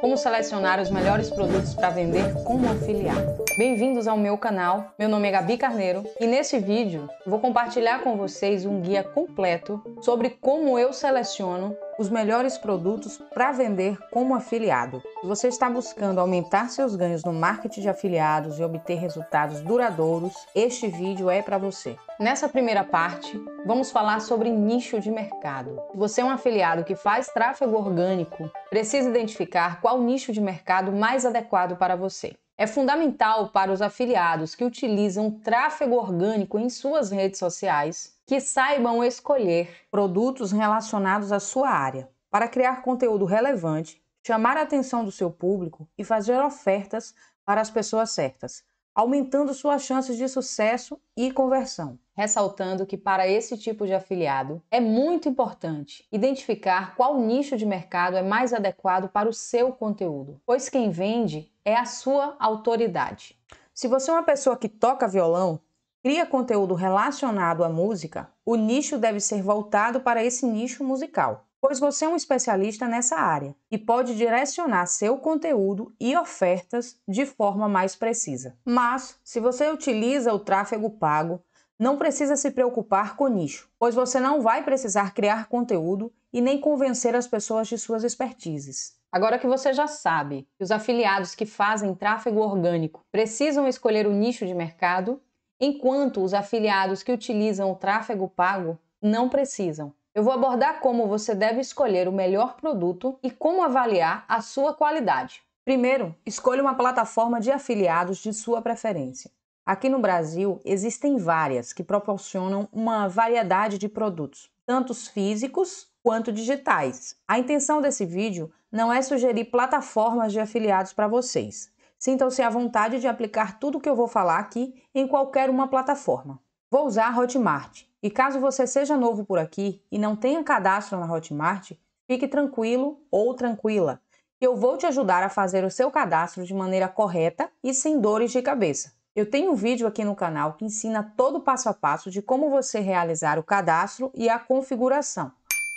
Como selecionar os melhores produtos para vender como afiliado. Bem-vindos ao meu canal. Meu nome é Gabi Carneiro e nesse vídeo vou compartilhar com vocês um guia completo sobre como eu seleciono os melhores produtos para vender como afiliado. Se você está buscando aumentar seus ganhos no marketing de afiliados e obter resultados duradouros, este vídeo é para você. Nessa primeira parte, vamos falar sobre nicho de mercado. Se você é um afiliado que faz tráfego orgânico, precisa identificar qual nicho de mercado mais adequado para você é fundamental para os afiliados que utilizam tráfego orgânico em suas redes sociais que saibam escolher produtos relacionados à sua área para criar conteúdo relevante, chamar a atenção do seu público e fazer ofertas para as pessoas certas aumentando suas chances de sucesso e conversão. Ressaltando que para esse tipo de afiliado é muito importante identificar qual nicho de mercado é mais adequado para o seu conteúdo, pois quem vende é a sua autoridade. Se você é uma pessoa que toca violão, cria conteúdo relacionado à música, o nicho deve ser voltado para esse nicho musical pois você é um especialista nessa área e pode direcionar seu conteúdo e ofertas de forma mais precisa. Mas, se você utiliza o tráfego pago, não precisa se preocupar com nicho, pois você não vai precisar criar conteúdo e nem convencer as pessoas de suas expertises. Agora que você já sabe que os afiliados que fazem tráfego orgânico precisam escolher o nicho de mercado, enquanto os afiliados que utilizam o tráfego pago não precisam. Eu vou abordar como você deve escolher o melhor produto e como avaliar a sua qualidade. Primeiro, escolha uma plataforma de afiliados de sua preferência. Aqui no Brasil, existem várias que proporcionam uma variedade de produtos, tanto físicos quanto digitais. A intenção desse vídeo não é sugerir plataformas de afiliados para vocês. Sintam-se à vontade de aplicar tudo o que eu vou falar aqui em qualquer uma plataforma. Vou usar Hotmart, e caso você seja novo por aqui e não tenha cadastro na Hotmart, fique tranquilo ou tranquila, eu vou te ajudar a fazer o seu cadastro de maneira correta e sem dores de cabeça. Eu tenho um vídeo aqui no canal que ensina todo o passo a passo de como você realizar o cadastro e a configuração.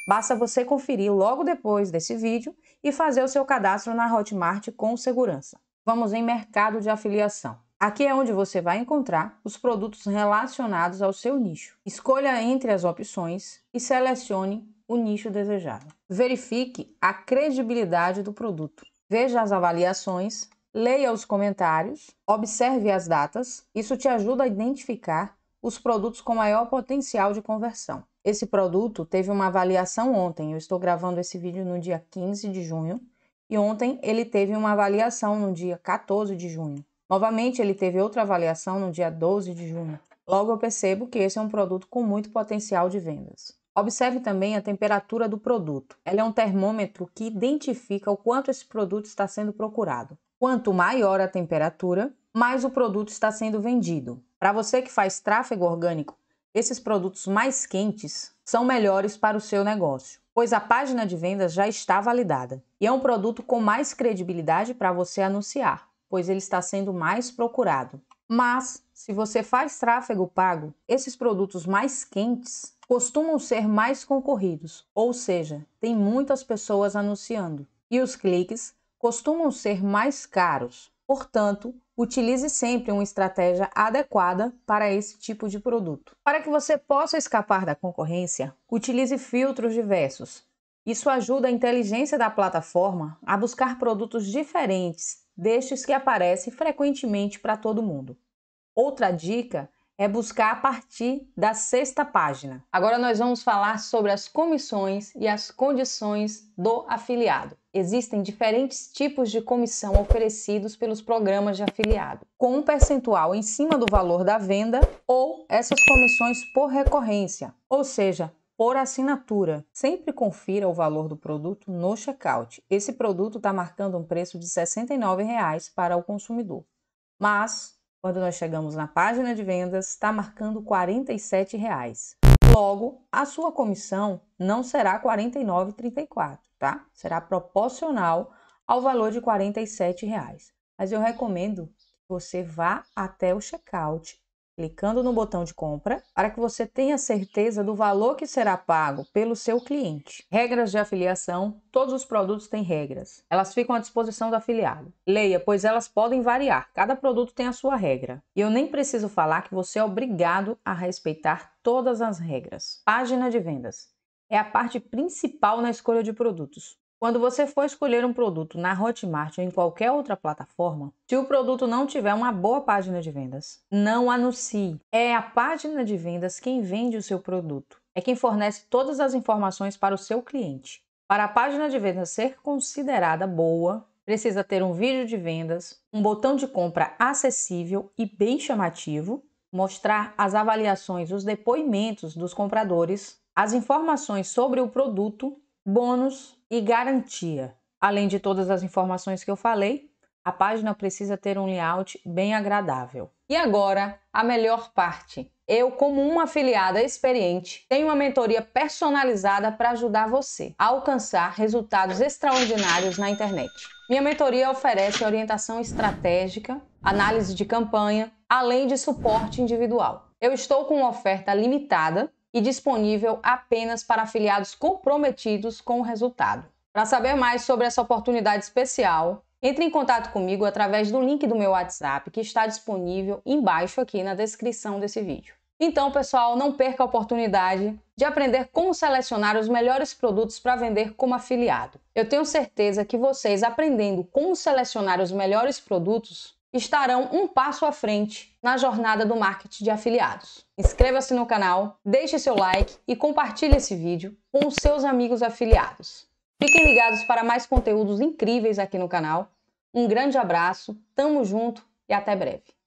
Basta você conferir logo depois desse vídeo e fazer o seu cadastro na Hotmart com segurança. Vamos em mercado de afiliação. Aqui é onde você vai encontrar os produtos relacionados ao seu nicho. Escolha entre as opções e selecione o nicho desejado. Verifique a credibilidade do produto. Veja as avaliações, leia os comentários, observe as datas. Isso te ajuda a identificar os produtos com maior potencial de conversão. Esse produto teve uma avaliação ontem. Eu estou gravando esse vídeo no dia 15 de junho e ontem ele teve uma avaliação no dia 14 de junho. Novamente, ele teve outra avaliação no dia 12 de junho. Logo, eu percebo que esse é um produto com muito potencial de vendas. Observe também a temperatura do produto. Ela é um termômetro que identifica o quanto esse produto está sendo procurado. Quanto maior a temperatura, mais o produto está sendo vendido. Para você que faz tráfego orgânico, esses produtos mais quentes são melhores para o seu negócio, pois a página de vendas já está validada e é um produto com mais credibilidade para você anunciar pois ele está sendo mais procurado. Mas, se você faz tráfego pago, esses produtos mais quentes costumam ser mais concorridos, ou seja, tem muitas pessoas anunciando. E os cliques costumam ser mais caros. Portanto, utilize sempre uma estratégia adequada para esse tipo de produto. Para que você possa escapar da concorrência, utilize filtros diversos. Isso ajuda a inteligência da plataforma a buscar produtos diferentes destes que aparecem frequentemente para todo mundo. Outra dica é buscar a partir da sexta página. Agora nós vamos falar sobre as comissões e as condições do afiliado. Existem diferentes tipos de comissão oferecidos pelos programas de afiliado, com um percentual em cima do valor da venda ou essas comissões por recorrência, ou seja, por assinatura. Sempre confira o valor do produto no checkout. Esse produto está marcando um preço de R$ 69,00 para o consumidor. Mas, quando nós chegamos na página de vendas, está marcando R$ 47,00. Logo, a sua comissão não será R$ 49,34, tá? Será proporcional ao valor de R$ 47,00. Mas eu recomendo que você vá até o checkout clicando no botão de compra, para que você tenha certeza do valor que será pago pelo seu cliente. Regras de afiliação: todos os produtos têm regras. Elas ficam à disposição do afiliado. Leia, pois elas podem variar. Cada produto tem a sua regra. E eu nem preciso falar que você é obrigado a respeitar todas as regras. Página de vendas é a parte principal na escolha de produtos. Quando você for escolher um produto na Hotmart ou em qualquer outra plataforma, se o produto não tiver uma boa página de vendas, não anuncie. É a página de vendas quem vende o seu produto. É quem fornece todas as informações para o seu cliente. Para a página de vendas ser considerada boa, precisa ter um vídeo de vendas, um botão de compra acessível e bem chamativo, mostrar as avaliações, os depoimentos dos compradores, as informações sobre o produto bônus e garantia. Além de todas as informações que eu falei, a página precisa ter um layout bem agradável. E agora, a melhor parte. Eu, como uma afiliada experiente, tenho uma mentoria personalizada para ajudar você a alcançar resultados extraordinários na internet. Minha mentoria oferece orientação estratégica, análise de campanha, além de suporte individual. Eu estou com uma oferta limitada e disponível apenas para afiliados comprometidos com o resultado. Para saber mais sobre essa oportunidade especial, entre em contato comigo através do link do meu WhatsApp que está disponível embaixo aqui na descrição desse vídeo. Então, pessoal, não perca a oportunidade de aprender como selecionar os melhores produtos para vender como afiliado. Eu tenho certeza que vocês aprendendo como selecionar os melhores produtos estarão um passo à frente na jornada do marketing de afiliados. Inscreva-se no canal, deixe seu like e compartilhe esse vídeo com os seus amigos afiliados. Fiquem ligados para mais conteúdos incríveis aqui no canal. Um grande abraço, tamo junto e até breve.